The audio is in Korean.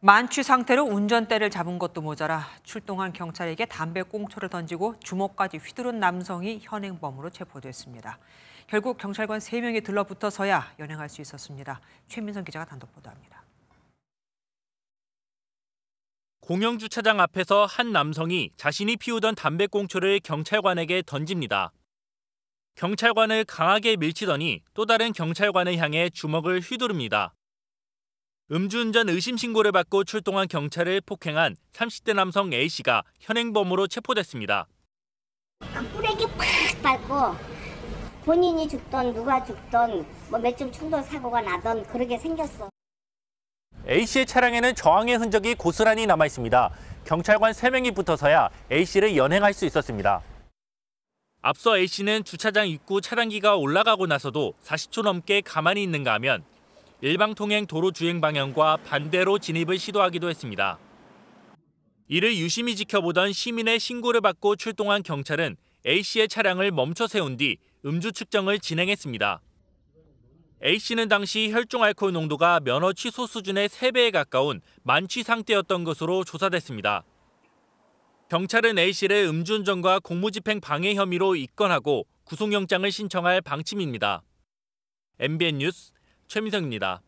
만취 상태로 운전대를 잡은 것도 모자라 출동한 경찰에게 담배 꽁초를 던지고 주먹까지 휘두른 남성이 현행범으로 체포됐습니다. 결국 경찰관 3명이 들러붙어서야 연행할 수 있었습니다. 최민선 기자가 단독 보도합니다. 공영주차장 앞에서 한 남성이 자신이 피우던 담배 꽁초를 경찰관에게 던집니다. 경찰관을 강하게 밀치더니 또 다른 경찰관을 향해 주먹을 휘두릅니다. 음주운전 의심 신고를 받고 출동한 경찰을 폭행한 30대 남성 A씨가 현행범으로 체포됐습니다. 아, 뿌레기 팍 밟고 본인이 죽던 누가 죽던 뭐몇점 충돌 사고가 나던 그러게 생겼어. A씨의 차량에는 저항의 흔적이 고스란히 남아 있습니다. 경찰관 3명이 붙어서야 A씨를 연행할 수 있었습니다. 앞서 A씨는 주차장 입구 차단기가 올라가고 나서도 40초 넘게 가만히 있는가 하면 일방통행 도로 주행 방향과 반대로 진입을 시도하기도 했습니다. 이를 유심히 지켜보던 시민의 신고를 받고 출동한 경찰은 A씨의 차량을 멈춰 세운 뒤 음주 측정을 진행했습니다. A씨는 당시 혈중 알코올 농도가 면허 취소 수준의 3배에 가까운 만취 상태였던 것으로 조사됐습니다. 경찰은 A씨를 음주운전과 공무집행 방해 혐의로 입건하고 구속영장을 신청할 방침입니다. MBN 뉴스 최민성입니다.